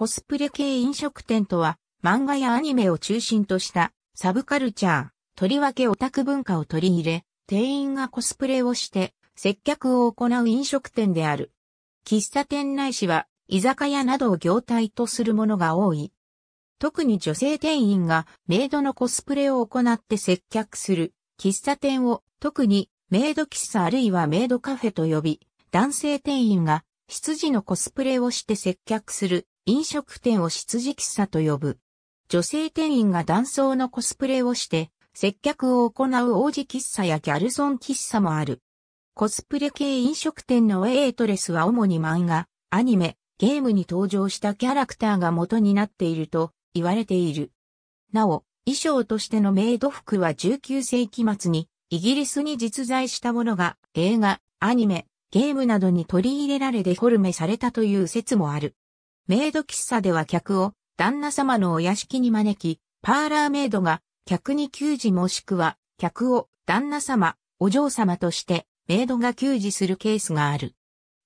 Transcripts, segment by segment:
コスプレ系飲食店とは、漫画やアニメを中心としたサブカルチャー、とりわけオタク文化を取り入れ、店員がコスプレをして接客を行う飲食店である。喫茶店内市は居酒屋などを業態とするものが多い。特に女性店員がメイドのコスプレを行って接客する喫茶店を特にメイド喫茶あるいはメイドカフェと呼び、男性店員が執事のコスプレをして接客する飲食店を執事喫茶と呼ぶ。女性店員が男装のコスプレをして、接客を行う王子喫茶やギャルソン喫茶もある。コスプレ系飲食店のエイトレスは主に漫画、アニメ、ゲームに登場したキャラクターが元になっていると言われている。なお、衣装としてのメイド服は19世紀末にイギリスに実在したものが映画、アニメ、ゲームなどに取り入れられデフォルメされたという説もある。メイド喫茶では客を旦那様のお屋敷に招き、パーラーメイドが客に給仕もしくは客を旦那様、お嬢様としてメイドが給仕するケースがある。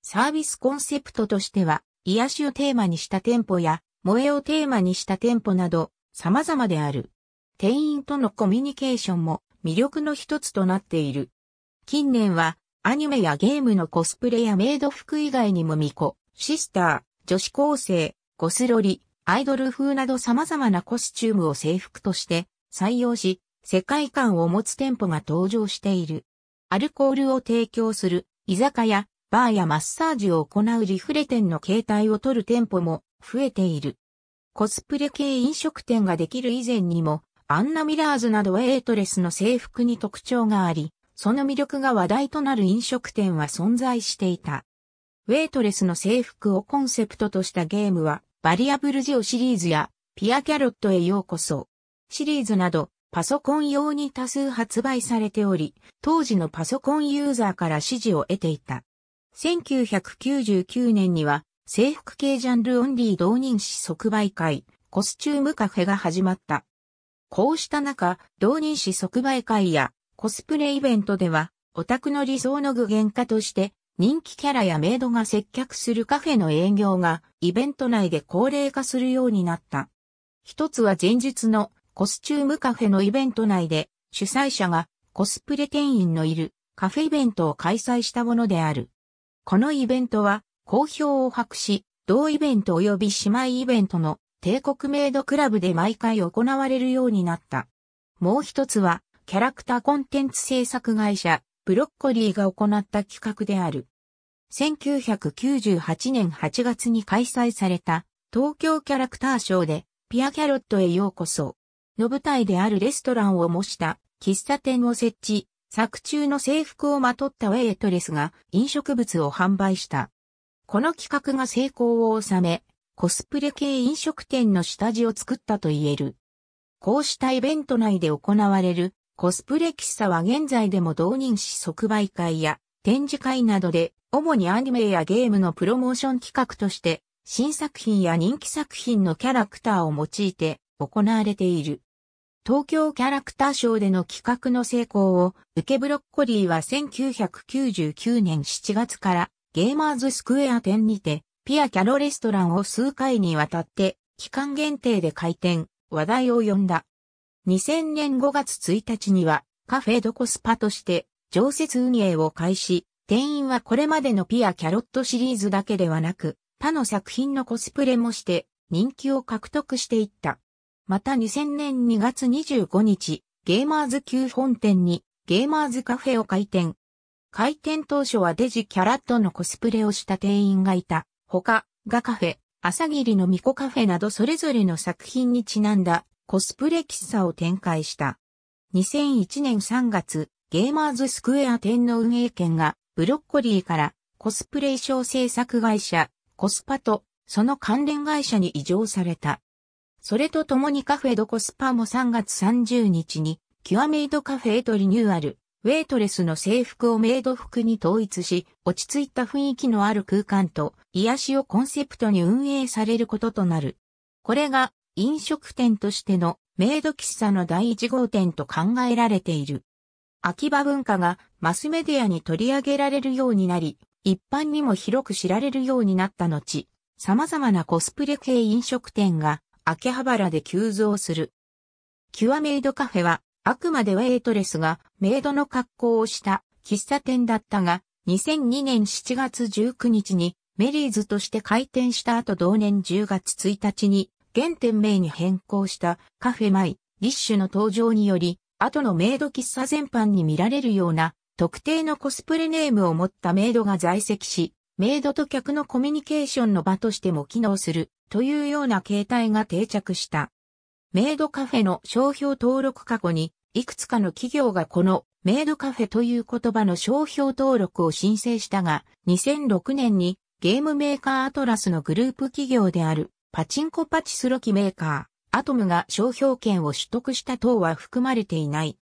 サービスコンセプトとしては、癒しをテーマにした店舗や、萌えをテーマにした店舗など、様々である。店員とのコミュニケーションも魅力の一つとなっている。近年は、アニメやゲームのコスプレやメイド服以外にもミコ、シスター、女子高生、ゴスロリ、アイドル風など様々なコスチュームを制服として採用し、世界観を持つ店舗が登場している。アルコールを提供する居酒屋、バーやマッサージを行うリフレ店の形態を取る店舗も増えている。コスプレ系飲食店ができる以前にも、アンナ・ミラーズなどエイトレスの制服に特徴があり、その魅力が話題となる飲食店は存在していた。ウェイトレスの制服をコンセプトとしたゲームは、バリアブルジオシリーズや、ピアキャロットへようこそ、シリーズなど、パソコン用に多数発売されており、当時のパソコンユーザーから支持を得ていた。1999年には、制服系ジャンルオンリー同人誌即売会、コスチュームカフェが始まった。こうした中、同人誌即売会やコスプレイベントでは、オタクの理想の具現化として、人気キャラやメイドが接客するカフェの営業がイベント内で高齢化するようになった。一つは前日のコスチュームカフェのイベント内で主催者がコスプレ店員のいるカフェイベントを開催したものである。このイベントは好評を博し、同イベント及び姉妹イベントの帝国メイドクラブで毎回行われるようになった。もう一つは、キャラクターコンテンツ制作会社、ブロッコリーが行った企画である。1998年8月に開催された東京キャラクターショーでピアキャロットへようこその舞台であるレストランを模した喫茶店を設置、作中の制服をまとったウェイトレスが飲食物を販売した。この企画が成功を収め、コスプレ系飲食店の下地を作ったと言える。こうしたイベント内で行われるコスプレ喫茶は現在でも同人誌即売会や展示会などで、主にアニメやゲームのプロモーション企画として、新作品や人気作品のキャラクターを用いて行われている。東京キャラクターショーでの企画の成功を受けブロッコリーは1999年7月からゲーマーズスクエア店にてピアキャロレストランを数回にわたって期間限定で開店、話題を呼んだ。2000年5月1日にはカフェドコスパとして常設運営を開始、店員はこれまでのピアキャロットシリーズだけではなく、他の作品のコスプレもして人気を獲得していった。また2000年2月25日、ゲーマーズ級本店にゲーマーズカフェを開店。開店当初はデジキャラットのコスプレをした店員がいた。他、ガカフェ、朝霧の巫女カフェなどそれぞれの作品にちなんだコスプレ喫茶を展開した。2001年3月、ゲーマーズスクエア店の運営権がブロッコリーからコスプレ衣装制作会社、コスパとその関連会社に移譲された。それと共にカフェドコスパも3月30日にキュアメイドカフェへとリニューアル、ウェイトレスの制服をメイド服に統一し、落ち着いた雰囲気のある空間と癒しをコンセプトに運営されることとなる。これが飲食店としてのメイド喫茶の第1号店と考えられている。秋葉文化がマスメディアに取り上げられるようになり、一般にも広く知られるようになった後、様々なコスプレ系飲食店が秋葉原で急増する。キュアメイドカフェはあくまでウェイトレスがメイドの格好をした喫茶店だったが、2002年7月19日にメリーズとして開店した後同年10月1日に現店名に変更したカフェマイ、リッシュの登場により、後のメイド喫茶全般に見られるような特定のコスプレネームを持ったメイドが在籍し、メイドと客のコミュニケーションの場としても機能するというような形態が定着した。メイドカフェの商標登録過去に、いくつかの企業がこのメイドカフェという言葉の商標登録を申請したが、2006年にゲームメーカーアトラスのグループ企業であるパチンコパチスロ機メーカー、アトムが商標権を取得した等は含まれていない。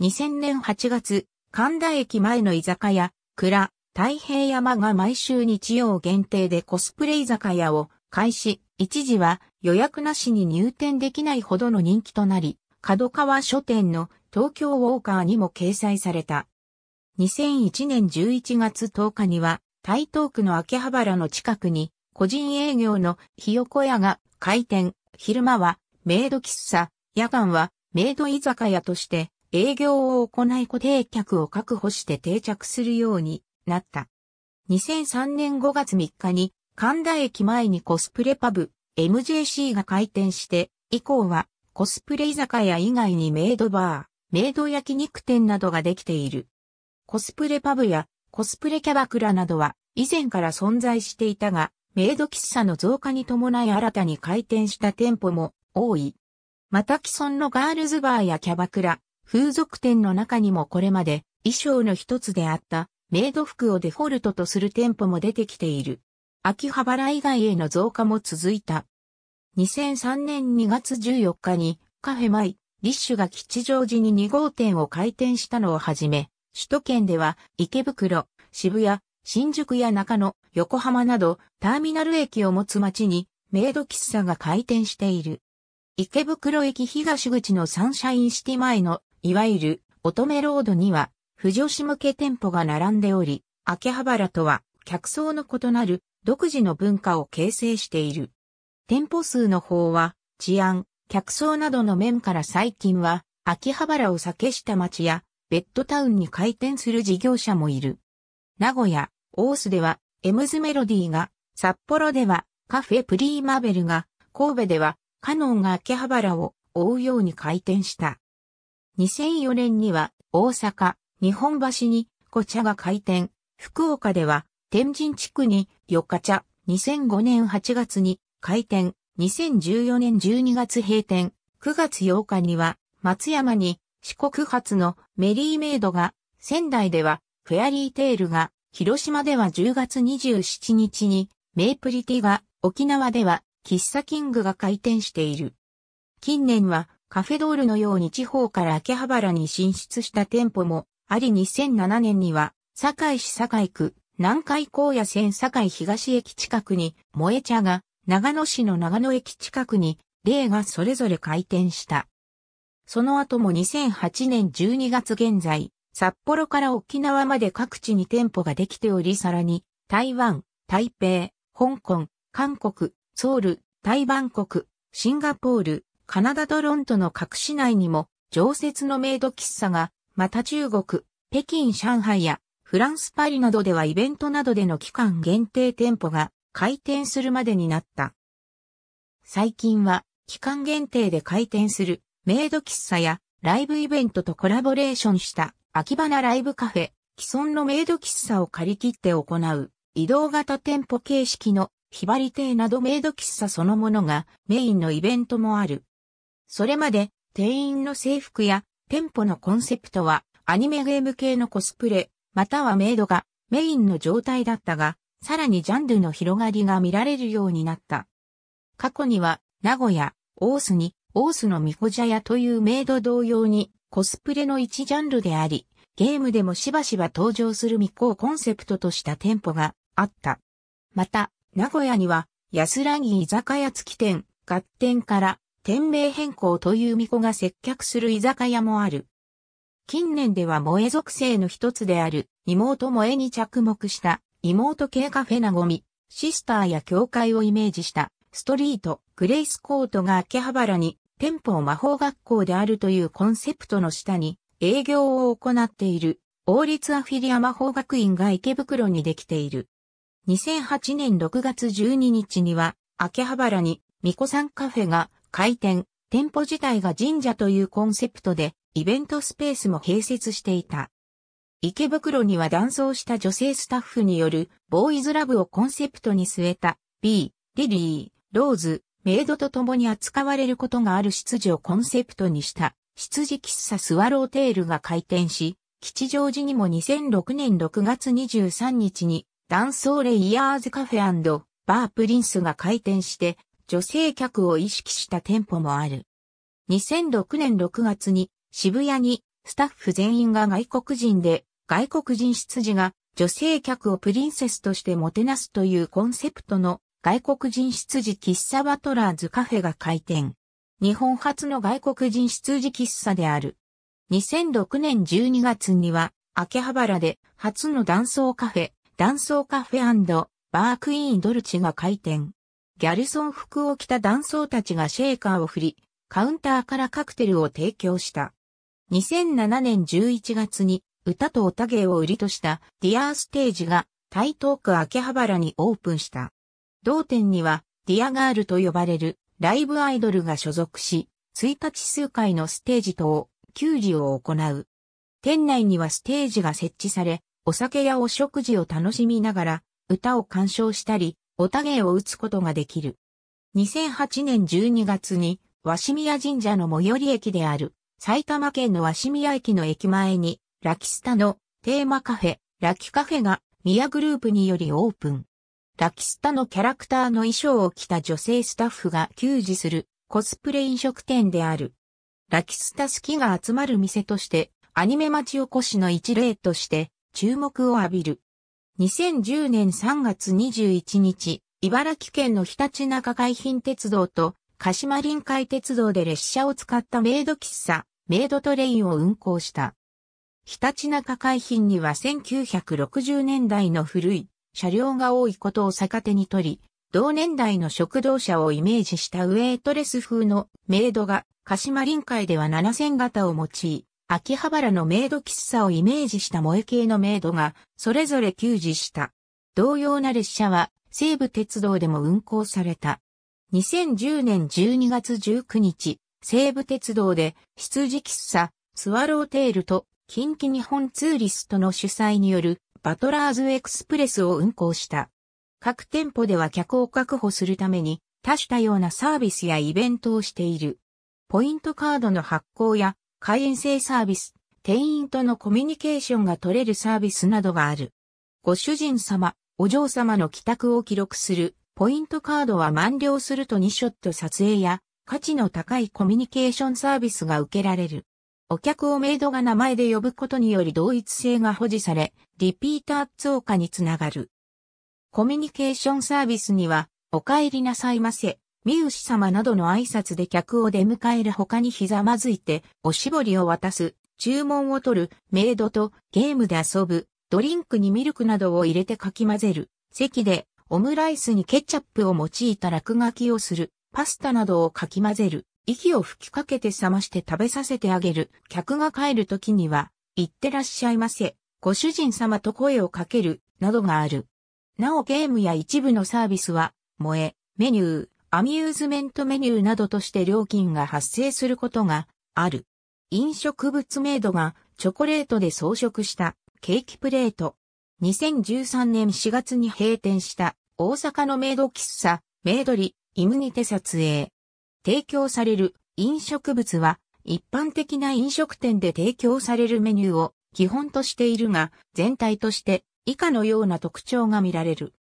2000年8月、神田駅前の居酒屋、蔵、太平山が毎週日曜限定でコスプレ居酒屋を開始、一時は予約なしに入店できないほどの人気となり、角川書店の東京ウォーカーにも掲載された。2001年11月10日には、台東区の秋葉原の近くに個人営業のひよこ屋が開店、昼間はメイド喫茶、夜間はメイド居酒屋として営業を行い固定客を確保して定着するようになった。2003年5月3日に神田駅前にコスプレパブ MJC が開店して以降はコスプレ居酒屋以外にメイドバー、メイド焼肉店などができている。コスプレパブやコスプレキャバクラなどは以前から存在していたがメイド喫茶の増加に伴い新たに開店した店舗も多い。また既存のガールズバーやキャバクラ、風俗店の中にもこれまで衣装の一つであったメイド服をデフォルトとする店舗も出てきている。秋葉原以外への増加も続いた。2003年2月14日にカフェマイ、リッシュが吉祥寺に2号店を開店したのをはじめ、首都圏では池袋、渋谷、新宿や中野、横浜など、ターミナル駅を持つ街に、メイド喫茶が開店している。池袋駅東口のサンシャインシティ前の、いわゆる、乙女ロードには、不女子向け店舗が並んでおり、秋葉原とは、客層の異なる、独自の文化を形成している。店舗数の方は、治安、客層などの面から最近は、秋葉原を避けした町や、ベッドタウンに開店する事業者もいる。名古屋、オースでは、エムズメロディーが、札幌では、カフェプリーマベルが、神戸では、カノンが秋葉原を追うように開店した。2004年には、大阪、日本橋に、紅茶が開店。福岡では、天神地区に、よか茶。2005年8月に、開店。2014年12月閉店。9月8日には、松山に、四国発のメリーメイドが、仙台では、フェアリーテールが、広島では10月27日に、メイプリティが、沖縄では、喫茶キングが開店している。近年は、カフェドールのように地方から秋葉原に進出した店舗も、あり2007年には、堺市堺区、南海高野線堺東駅近くに、萌え茶が、長野市の長野駅近くに、例がそれぞれ開店した。その後も2008年12月現在、札幌から沖縄まで各地に店舗ができておりさらに、台湾、台北、香港、韓国、ソウル、台湾国、シンガポール、カナダドロントの各市内にも常設のメイド喫茶が、また中国、北京上海やフランスパリなどではイベントなどでの期間限定店舗が開店するまでになった。最近は期間限定で開店するメイド喫茶やライブイベントとコラボレーションした秋花ライブカフェ、既存のメイド喫茶を借り切って行う、移動型店舗形式のひばり亭などメイド喫茶そのものがメインのイベントもある。それまで店員の制服や店舗のコンセプトはアニメゲーム系のコスプレ、またはメイドがメインの状態だったが、さらにジャンルの広がりが見られるようになった。過去には名古屋、大須に、大須の巫女茶屋というメイド同様にコスプレの一ジャンルであり、ゲームでもしばしば登場する巫女をコンセプトとした店舗があった。また、名古屋には安らぎ居酒屋付き店、合店から店名変更という巫女が接客する居酒屋もある。近年では萌え属性の一つである妹萌えに着目した妹系カフェなごみ、シスターや教会をイメージしたストリート、グレイスコートが秋葉原に店舗を魔法学校であるというコンセプトの下に営業を行っている王立アフィリア魔法学院が池袋にできている。2008年6月12日には秋葉原に巫女さんカフェが開店、店舗自体が神社というコンセプトでイベントスペースも併設していた。池袋には断層した女性スタッフによるボーイズラブをコンセプトに据えた B、リリー、ローズ、メイドと共に扱われることがある執事をコンセプトにした執事喫茶スワローテールが開店し、吉祥寺にも2006年6月23日にダンソーレイヤーズカフェバープリンスが開店して女性客を意識した店舗もある。2006年6月に渋谷にスタッフ全員が外国人で外国人執事が女性客をプリンセスとしてもてなすというコンセプトの外国人執事喫茶バトラーズカフェが開店。日本初の外国人執事喫茶である。2006年12月には、秋葉原で初の断層カフェ、断層カフェバークイーンドルチが開店。ギャルソン服を着た断層たちがシェーカーを振り、カウンターからカクテルを提供した。2007年11月に歌とおたげを売りとしたディアーステージが台東区秋葉原にオープンした。同店には、ディアガールと呼ばれるライブアイドルが所属し、1日数回のステージ等、給仕を行う。店内にはステージが設置され、お酒やお食事を楽しみながら、歌を鑑賞したり、おたげを打つことができる。2008年12月に、鷲宮神社の最寄り駅である、埼玉県の鷲宮駅の駅前に、ラキスタのテーマカフェ、ラキカフェが、宮グループによりオープン。ラキスタのキャラクターの衣装を着た女性スタッフが給仕するコスプレ飲食店である。ラキスタ好きが集まる店としてアニメ町おこしの一例として注目を浴びる。2010年3月21日、茨城県のひたちなか海浜鉄道と鹿島臨海鉄道で列車を使ったメイド喫茶、メイドトレインを運行した。ひたちなか海浜には1960年代の古い車両が多いことを逆手に取り、同年代の食堂車をイメージしたウェイトレス風のメイドが、鹿島臨海では7000型を用い、秋葉原のメイド喫茶をイメージした萌え系のメイドが、それぞれ給仕した。同様な列車は、西武鉄道でも運行された。2010年12月19日、西武鉄道で、羊喫茶、スワローテールと、近畿日本ツーリストの主催による、バトラーズエクスプレスを運行した。各店舗では客を確保するために多種多様なサービスやイベントをしている。ポイントカードの発行や会員制サービス、店員とのコミュニケーションが取れるサービスなどがある。ご主人様、お嬢様の帰宅を記録するポイントカードは満了すると2ショット撮影や価値の高いコミュニケーションサービスが受けられる。お客をメイドが名前で呼ぶことにより同一性が保持され、リピーター増加につながる。コミュニケーションサービスには、お帰りなさいませ、三牛様などの挨拶で客を出迎える他にひざまずいて、おしぼりを渡す、注文を取る、メイドとゲームで遊ぶ、ドリンクにミルクなどを入れてかき混ぜる、席でオムライスにケチャップを用いた落書きをする、パスタなどをかき混ぜる、息を吹きかけて冷まして食べさせてあげる。客が帰る時には、行ってらっしゃいませ。ご主人様と声をかける、などがある。なおゲームや一部のサービスは、萌え、メニュー、アミューズメントメニューなどとして料金が発生することがある。飲食物メイドがチョコレートで装飾したケーキプレート。2013年4月に閉店した大阪のメイド喫茶、メイドリ、イムニテ撮影。提供される飲食物は一般的な飲食店で提供されるメニューを基本としているが、全体として以下のような特徴が見られる。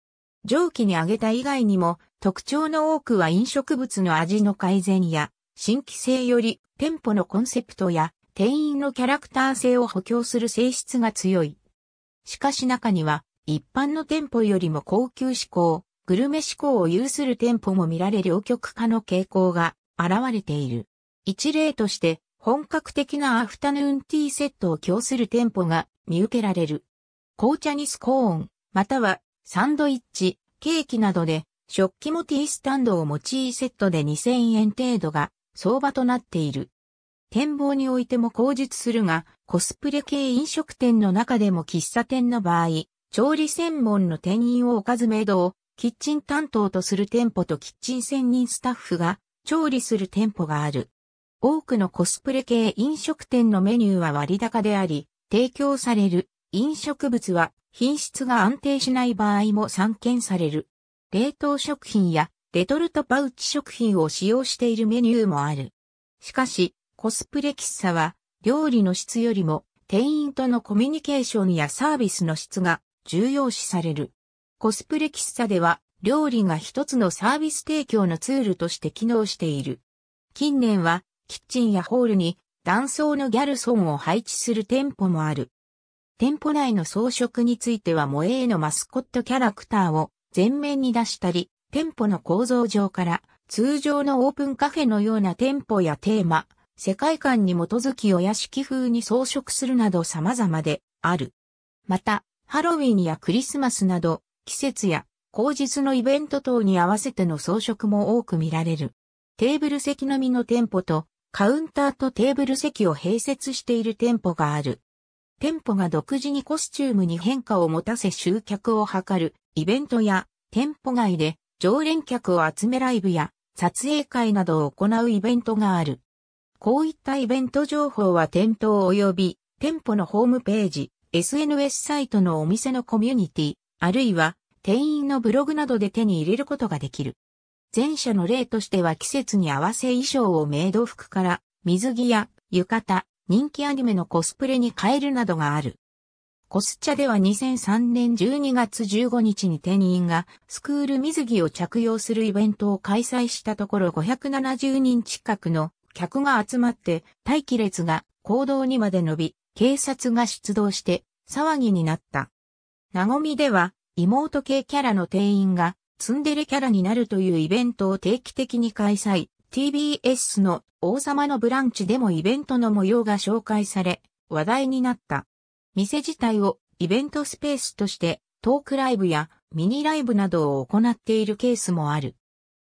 上記に挙げた以外にも、特徴の多くは飲食物の味の改善や、新規性より店舗のコンセプトや店員のキャラクター性を補強する性質が強い。しかし中には、一般の店舗よりも高級志向、グルメ志向を有する店舗も見られ両極化の傾向が現れている。一例として、本格的なアフタヌーンティーセットを供する店舗が見受けられる。紅茶にスコーン、またはサンドイッチ、ケーキなどで食器もティースタンドを用いセットで2000円程度が相場となっている。展望においても口述するが、コスプレ系飲食店の中でも喫茶店の場合、調理専門の店員をおかずメイドをキッチン担当とする店舗とキッチン専任スタッフが調理する店舗がある。多くのコスプレ系飲食店のメニューは割高であり、提供される飲食物は品質が安定しない場合も散見される。冷凍食品やレトルトパウチ食品を使用しているメニューもある。しかし、コスプレ喫茶は料理の質よりも店員とのコミュニケーションやサービスの質が重要視される。コスプレ喫茶では、料理が一つのサービス提供のツールとして機能している。近年は、キッチンやホールに、断層のギャルソンを配置する店舗もある。店舗内の装飾については萌えへのマスコットキャラクターを前面に出したり、店舗の構造上から通常のオープンカフェのような店舗やテーマ、世界観に基づきお屋敷風に装飾するなど様々である。また、ハロウィンやクリスマスなど季節や口実のイベント等に合わせての装飾も多く見られる。テーブル席のみの店舗と、カウンターとテーブル席を併設している店舗がある。店舗が独自にコスチュームに変化を持たせ集客を図るイベントや店舗外で常連客を集めライブや撮影会などを行うイベントがある。こういったイベント情報は店頭及び店舗のホームページ、SNS サイトのお店のコミュニティ、あるいは店員のブログなどで手に入れることができる。前者の例としては季節に合わせ衣装をメイド服から水着や浴衣、人気アニメのコスプレに変えるなどがある。コスチャでは2003年12月15日に店員がスクール水着を着用するイベントを開催したところ570人近くの客が集まって待機列が行動にまで伸び、警察が出動して騒ぎになった。なごみでは、妹系キャラの店員が、ツンデレキャラになるというイベントを定期的に開催。TBS の王様のブランチでもイベントの模様が紹介され、話題になった。店自体をイベントスペースとしてトークライブやミニライブなどを行っているケースもある。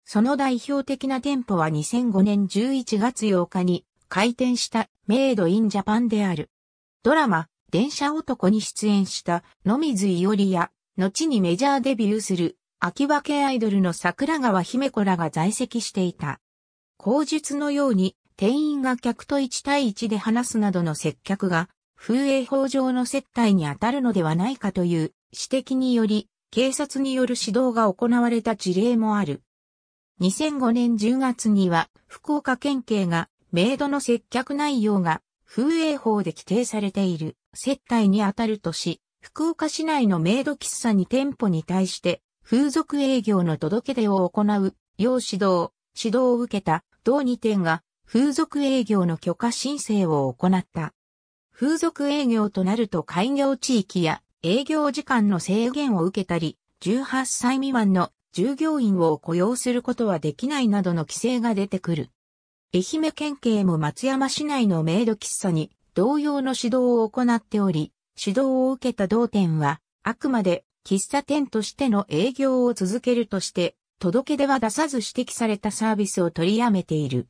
その代表的な店舗は2005年11月8日に開店したメイドインジャパンである。ドラマ、電車男に出演した野水伊織や、後にメジャーデビューする、秋葉系アイドルの桜川姫子らが在籍していた。口述のように、店員が客と1対1で話すなどの接客が、風営法上の接待に当たるのではないかという指摘により、警察による指導が行われた事例もある。2005年10月には、福岡県警が、メイドの接客内容が、風営法で規定されている。接待にあたるとし、福岡市内のメイド喫茶に店舗に対して風俗営業の届け出を行う、要指導、指導を受けた同2店が風俗営業の許可申請を行った。風俗営業となると開業地域や営業時間の制限を受けたり、18歳未満の従業員を雇用することはできないなどの規制が出てくる。愛媛県警も松山市内のメイド喫茶に同様の指導を行っており、指導を受けた同店は、あくまで喫茶店としての営業を続けるとして、届け出は出さず指摘されたサービスを取りやめている。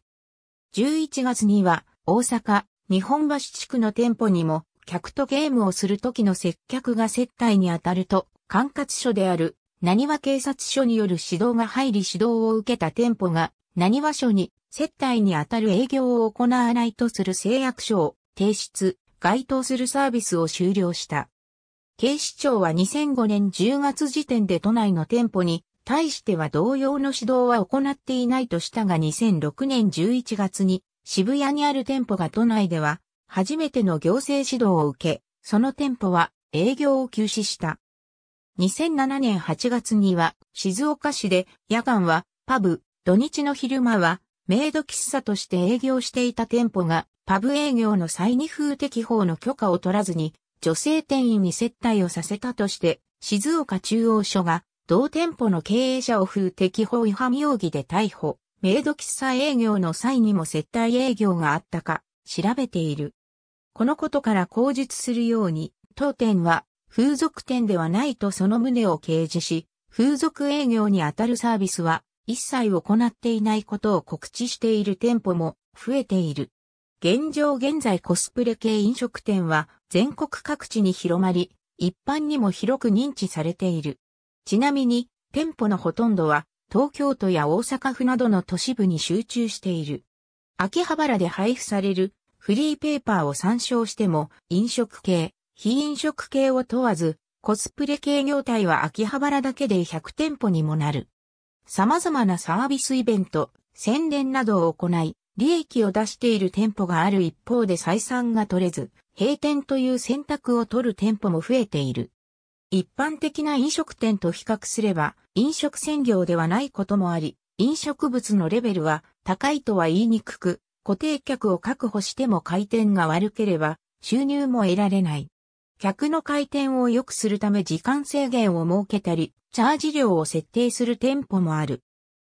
11月には、大阪、日本橋地区の店舗にも、客とゲームをする時の接客が接待に当たると、管轄署である、何は警察署による指導が入り指導を受けた店舗が、何は署に接待に当たる営業を行わないとする誓約書を提出、該当するサービスを終了した。警視庁は2005年10月時点で都内の店舗に対しては同様の指導は行っていないとしたが2006年11月に渋谷にある店舗が都内では初めての行政指導を受け、その店舗は営業を休止した。2007年8月には静岡市で夜間はパブ、土日の昼間はメイド喫茶として営業していた店舗が、パブ営業の際に風適法の許可を取らずに、女性店員に接待をさせたとして、静岡中央署が、同店舗の経営者を風適法違反容疑で逮捕、メイド喫茶営業の際にも接待営業があったか、調べている。このことから口述するように、当店は、風俗店ではないとその旨を掲示し、風俗営業にあたるサービスは、一切行っていないことを告知している店舗も増えている。現状現在コスプレ系飲食店は全国各地に広まり、一般にも広く認知されている。ちなみに、店舗のほとんどは東京都や大阪府などの都市部に集中している。秋葉原で配布されるフリーペーパーを参照しても飲食系、非飲食系を問わずコスプレ系業態は秋葉原だけで100店舗にもなる。様々なサービスイベント、宣伝などを行い、利益を出している店舗がある一方で採算が取れず、閉店という選択を取る店舗も増えている。一般的な飲食店と比較すれば、飲食専業ではないこともあり、飲食物のレベルは高いとは言いにくく、固定客を確保しても回転が悪ければ収入も得られない。客の回転を良くするため時間制限を設けたり、チャージ料を設定する店舗もある。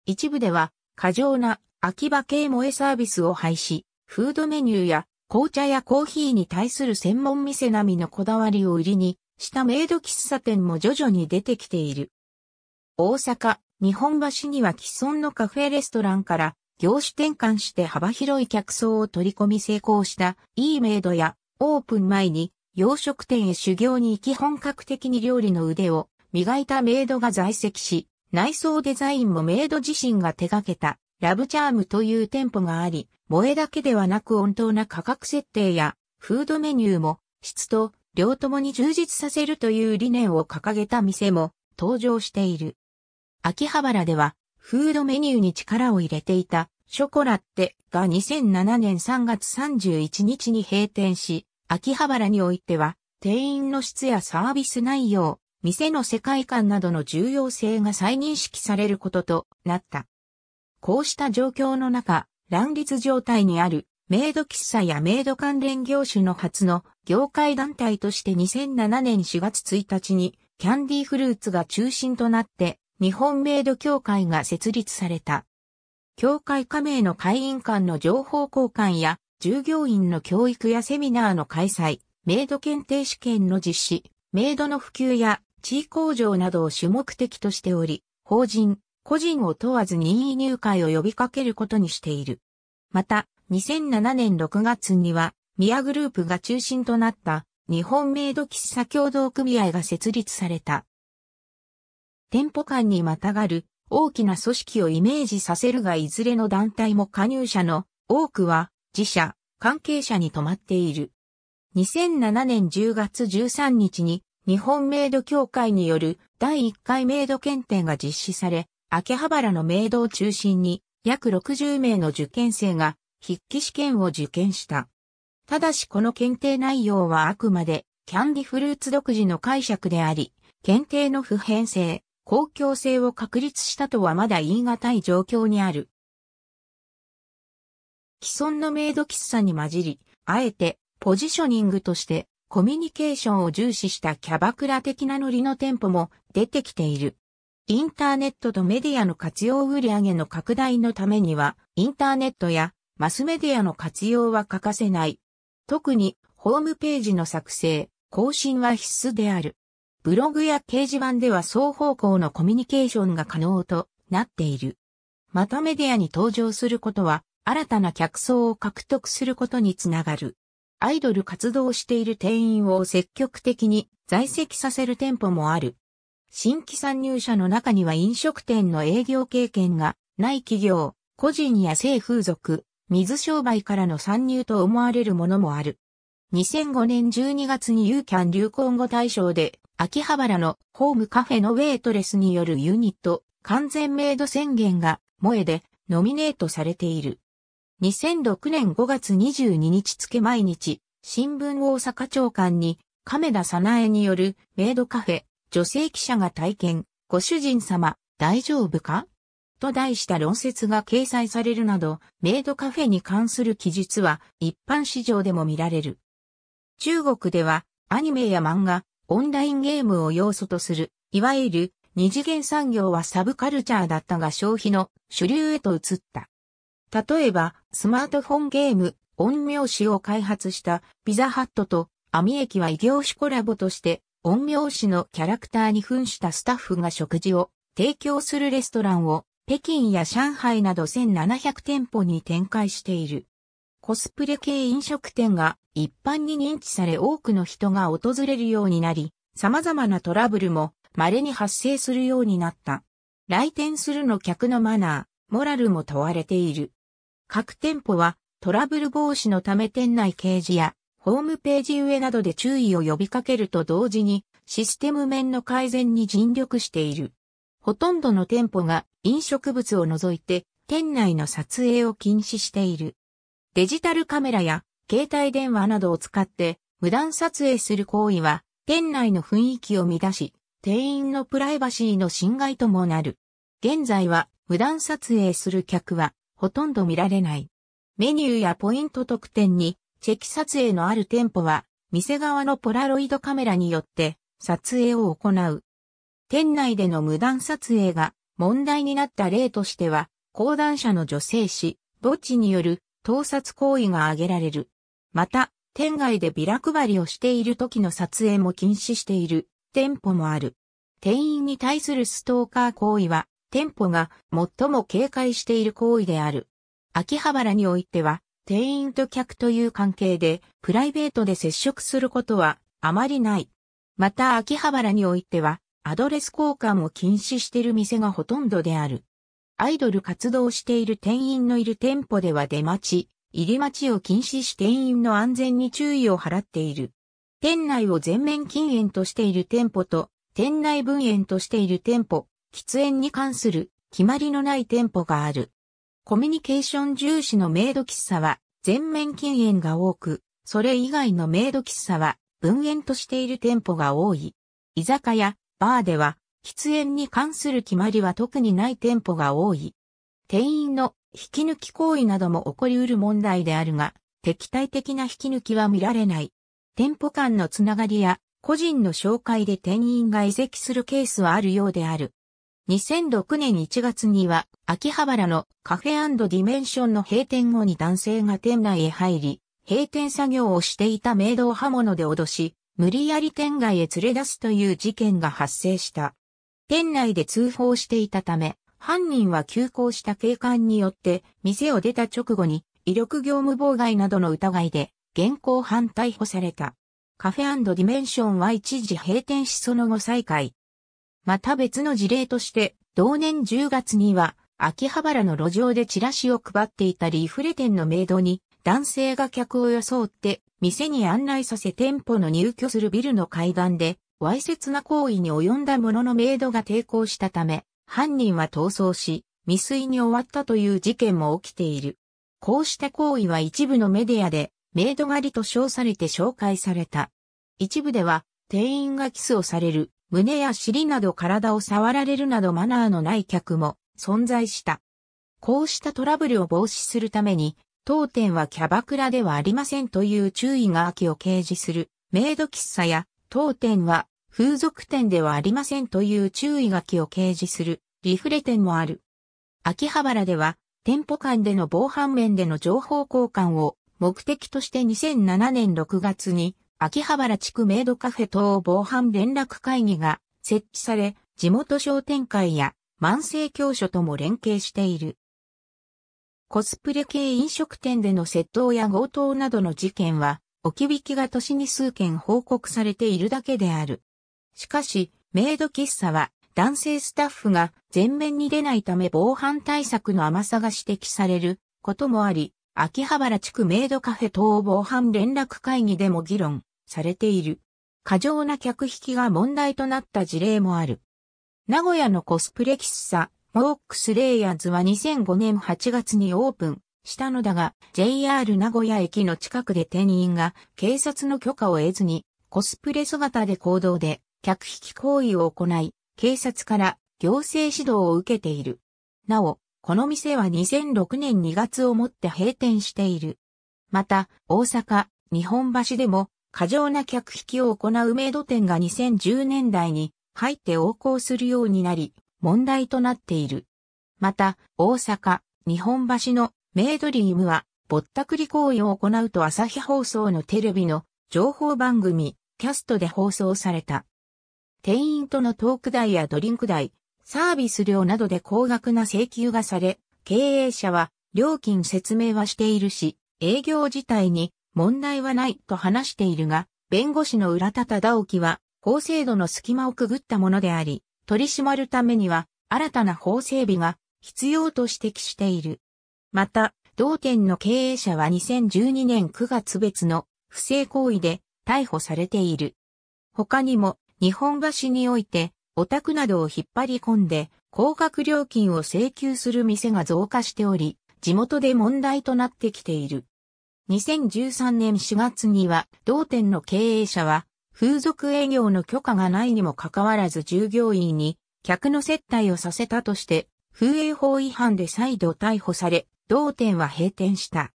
一部では、過剰な秋葉系萌えサービスを廃止、フードメニューや紅茶やコーヒーに対する専門店並みのこだわりを売りにしたメイド喫茶店も徐々に出てきている。大阪、日本橋には既存のカフェレストランから業種転換して幅広い客層を取り込み成功したいいメイドやオープン前に洋食店へ修行に行き本格的に料理の腕を磨いたメイドが在籍し、内装デザインもメイド自身が手掛けたラブチャームという店舗があり、萌えだけではなく温当な価格設定やフードメニューも質と量ともに充実させるという理念を掲げた店も登場している。秋葉原ではフードメニューに力を入れていたショコラッテが2007年3月31日に閉店し、秋葉原においては、店員の質やサービス内容、店の世界観などの重要性が再認識されることとなった。こうした状況の中、乱立状態にあるメイド喫茶やメイド関連業種の初の業界団体として2007年4月1日にキャンディーフルーツが中心となって日本メイド協会が設立された。協会加盟の会員間の情報交換や従業員の教育やセミナーの開催、メイド検定試験の実施、メイドの普及や地位向上などを主目的としており、法人、個人を問わず任意入会を呼びかけることにしている。また、2007年6月には、ミヤグループが中心となった日本メイド喫茶協同組合が設立された。店舗間にまたがる大きな組織をイメージさせるがいずれの団体も加入者の多くは自社、関係者に止まっている。2007年10月13日に日本メイド協会による第1回メイド検定が実施され、秋葉原のメイドを中心に約60名の受験生が筆記試験を受験した。ただしこの検定内容はあくまでキャンディフルーツ独自の解釈であり、検定の普遍性、公共性を確立したとはまだ言い難い状況にある。既存のメイド喫茶に混じり、あえてポジショニングとしてコミュニケーションを重視したキャバクラ的なノリの店舗も出てきている。インターネットとメディアの活用売上の拡大のためには、インターネットやマスメディアの活用は欠かせない。特にホームページの作成、更新は必須である。ブログや掲示板では双方向のコミュニケーションが可能となっている。またメディアに登場することは新たな客層を獲得することにつながる。アイドル活動している店員を積極的に在籍させる店舗もある。新規参入者の中には飲食店の営業経験がない企業、個人や性風俗、水商売からの参入と思われるものもある。2005年12月にユーキャン流行語大賞で、秋葉原のホームカフェのウェイトレスによるユニット、完全メイド宣言が、萌えで、ノミネートされている。2006年5月22日付毎日、新聞大阪長官に、亀田さなえによるメイドカフェ、女性記者が体験、ご主人様、大丈夫かと題した論説が掲載されるなど、メイドカフェに関する記述は一般市場でも見られる。中国ではアニメや漫画、オンラインゲームを要素とする、いわゆる二次元産業はサブカルチャーだったが消費の主流へと移った。例えば、スマートフォンゲーム、音苗詞を開発したピザハットとアミ駅は異業種コラボとして、音苗詞のキャラクターに扮したスタッフが食事を提供するレストランを北京や上海など1700店舗に展開している。コスプレ系飲食店が一般に認知され多くの人が訪れるようになり、様々なトラブルも稀に発生するようになった。来店するの客のマナー、モラルも問われている。各店舗はトラブル防止のため店内掲示やホームページ上などで注意を呼びかけると同時にシステム面の改善に尽力している。ほとんどの店舗が飲食物を除いて店内の撮影を禁止している。デジタルカメラや携帯電話などを使って無断撮影する行為は店内の雰囲気を乱し、店員のプライバシーの侵害ともなる。現在は無断撮影する客はほとんど見られない。メニューやポイント特典に、チェキ撮影のある店舗は、店側のポラロイドカメラによって撮影を行う。店内での無断撮影が問題になった例としては、講談社の女性誌、墓地による盗撮行為が挙げられる。また、店外でビラ配りをしている時の撮影も禁止している店舗もある。店員に対するストーカー行為は店舗が最も警戒している行為である。秋葉原においては、店員と客という関係で、プライベートで接触することはあまりない。また秋葉原においては、アドレス交換を禁止している店がほとんどである。アイドル活動している店員のいる店舗では出待ち、入り待ちを禁止し店員の安全に注意を払っている。店内を全面禁煙としている店舗と、店内分煙としている店舗、喫煙に関する決まりのない店舗がある。コミュニケーション重視のメイド喫茶は全面禁煙が多く、それ以外のメイド喫茶は分煙としている店舗が多い。居酒屋、バーでは喫煙に関する決まりは特にない店舗が多い。店員の引き抜き行為なども起こり得る問題であるが、敵対的な引き抜きは見られない。店舗間のつながりや個人の紹介で店員が移籍するケースはあるようである。2006年1月には、秋葉原のカフェディメンションの閉店後に男性が店内へ入り、閉店作業をしていたメイドを刃物で脅し、無理やり店外へ連れ出すという事件が発生した。店内で通報していたため、犯人は急行した警官によって店を出た直後に威力業務妨害などの疑いで現行犯逮捕された。カフェディメンションは一時閉店しその後再開。また別の事例として、同年10月には、秋葉原の路上でチラシを配っていたリーフレ店のメイドに、男性が客を装って、店に案内させ店舗の入居するビルの階段で、わいせつな行為に及んだもののメイドが抵抗したため、犯人は逃走し、未遂に終わったという事件も起きている。こうした行為は一部のメディアで、メイド狩りと称されて紹介された。一部では、店員がキスをされる、胸や尻など体を触られるなどマナーのない客も存在した。こうしたトラブルを防止するために、当店はキャバクラではありませんという注意が秋を掲示するメイド喫茶や、当店は風俗店ではありませんという注意書きを掲示するリフレ店もある。秋葉原では店舗間での防犯面での情報交換を目的として2007年6月に秋葉原地区メイドカフェ等防犯連絡会議が設置され、地元商店会や万世教書とも連携している。コスプレ系飲食店での窃盗や強盗などの事件は、置き引きが年に数件報告されているだけである。しかし、メイド喫茶は男性スタッフが前面に出ないため防犯対策の甘さが指摘されることもあり、秋葉原地区メイドカフェ等防犯連絡会議でも議論されている。過剰な客引きが問題となった事例もある。名古屋のコスプレ喫茶、モークスレイヤーズは2005年8月にオープンしたのだが、JR 名古屋駅の近くで店員が警察の許可を得ずに、コスプレ姿で行動で客引き行為を行い、警察から行政指導を受けている。なお、この店は2006年2月をもって閉店している。また、大阪、日本橋でも過剰な客引きを行うメイド店が2010年代に入って横行するようになり、問題となっている。また、大阪、日本橋のメイドリームは、ぼったくり行為を行うと朝日放送のテレビの情報番組、キャストで放送された。店員とのトーク代やドリンク代、サービス料などで高額な請求がされ、経営者は料金説明はしているし、営業自体に問題はないと話しているが、弁護士の浦田忠興は、法制度の隙間をくぐったものであり、取り締まるためには、新たな法整備が必要と指摘している。また、同店の経営者は2012年9月別の不正行為で逮捕されている。他にも、日本橋において、オタクなどを引っ張り込んで、高額料金を請求する店が増加しており、地元で問題となってきている。2013年4月には、同店の経営者は、風俗営業の許可がないにもかかわらず従業員に、客の接待をさせたとして、風営法違反で再度逮捕され、同店は閉店した。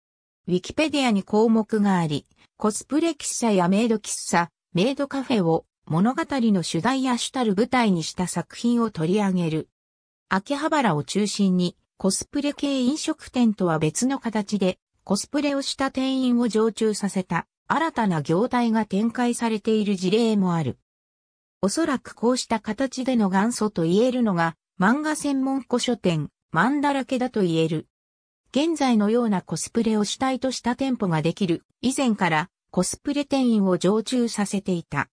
ウィキペディアに項目があり、コスプレ喫茶やメイド喫茶、メイドカフェを物語の主題や主たる舞台にした作品を取り上げる。秋葉原を中心にコスプレ系飲食店とは別の形でコスプレをした店員を常駐させた新たな業態が展開されている事例もある。おそらくこうした形での元祖と言えるのが漫画専門古書店、漫だらけだと言える。現在のようなコスプレを主体とした店舗ができる以前からコスプレ店員を常駐させていた。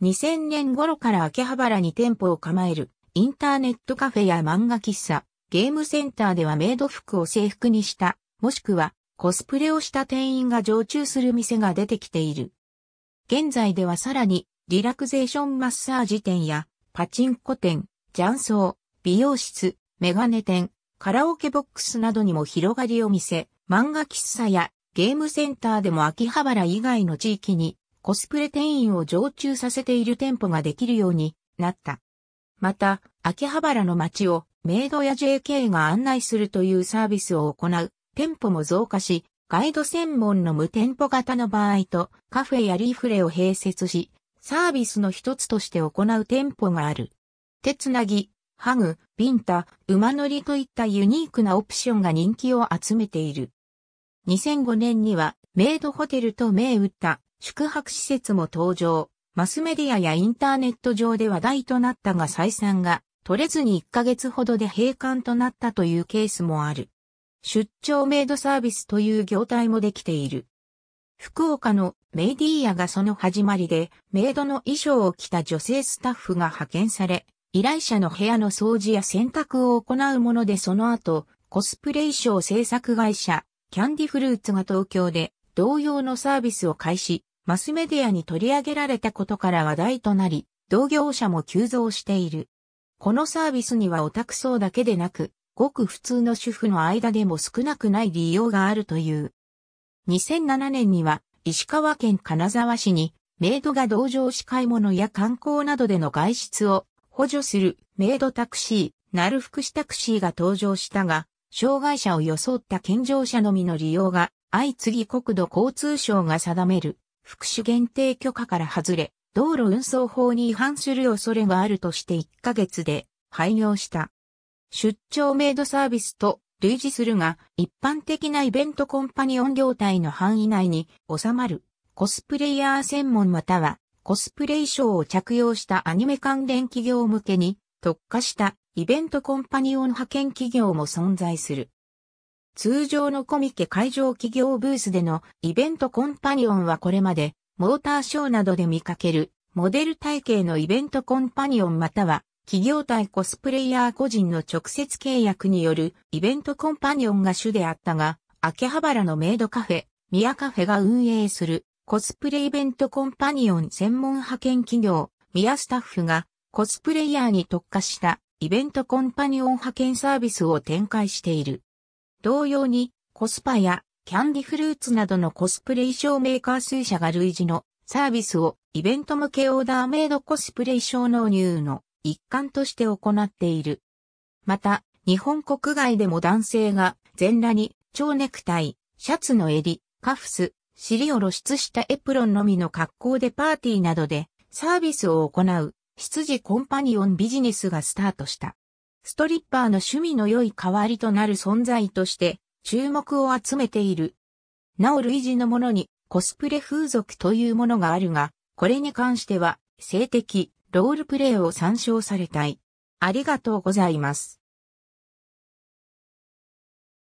2000年頃から秋葉原に店舗を構えるインターネットカフェや漫画喫茶、ゲームセンターではメイド服を制服にした、もしくはコスプレをした店員が常駐する店が出てきている。現在ではさらに、リラクゼーションマッサージ店や、パチンコ店、雀荘、美容室、メガネ店、カラオケボックスなどにも広がりを見せ、漫画喫茶やゲームセンターでも秋葉原以外の地域にコスプレ店員を常駐させている店舗ができるようになった。また、秋葉原の街をメイドや JK が案内するというサービスを行う店舗も増加し、ガイド専門の無店舗型の場合とカフェやリーフレを併設し、サービスの一つとして行う店舗がある。手つなぎ、ハグ、ビンタ、馬乗りといったユニークなオプションが人気を集めている。2005年にはメイドホテルと銘打った宿泊施設も登場。マスメディアやインターネット上で話題となったが採算が取れずに1ヶ月ほどで閉館となったというケースもある。出張メイドサービスという業態もできている。福岡のメイディアがその始まりで、メイドの衣装を着た女性スタッフが派遣され、依頼者の部屋の掃除や洗濯を行うものでその後、コスプレ衣装制作会社、キャンディフルーツが東京で同様のサービスを開始、マスメディアに取り上げられたことから話題となり、同業者も急増している。このサービスにはオタク層だけでなく、ごく普通の主婦の間でも少なくない利用があるという。2007年には石川県金沢市にメイドが同乗し買い物や観光などでの外出を補助するメイドタクシー、なる福祉タクシーが登場したが、障害者を装った健常者のみの利用が相次ぎ国土交通省が定める福祉限定許可から外れ、道路運送法に違反する恐れがあるとして1ヶ月で廃業した。出張メイドサービスと類似するが、一般的なイベントコンパニオン業態の範囲内に収まる、コスプレイヤー専門または、コスプレ衣装を着用したアニメ関連企業向けに特化したイベントコンパニオン派遣企業も存在する。通常のコミケ会場企業ブースでのイベントコンパニオンはこれまでモーターショーなどで見かけるモデル体系のイベントコンパニオンまたは企業対コスプレイヤー個人の直接契約によるイベントコンパニオンが主であったが、秋葉原のメイドカフェ、ミアカフェが運営するコスプレイベントコンパニオン専門派遣企業、ミアスタッフがコスプレイヤーに特化したイベントコンパニオン派遣サービスを展開している。同様にコスパやキャンディフルーツなどのコスプレ衣装メーカー数社が類似のサービスをイベント向けオーダーメイドコスプレ衣装納入の一環として行っている。また、日本国外でも男性が全裸に蝶ネクタイ、シャツの襟、カフス、尻を露出したエプロンのみの格好でパーティーなどでサービスを行う、執事コンパニオンビジネスがスタートした。ストリッパーの趣味の良い代わりとなる存在として注目を集めている。なお類似のものにコスプレ風俗というものがあるが、これに関しては性的、ロールプレイを参照されたい。ありがとうございます。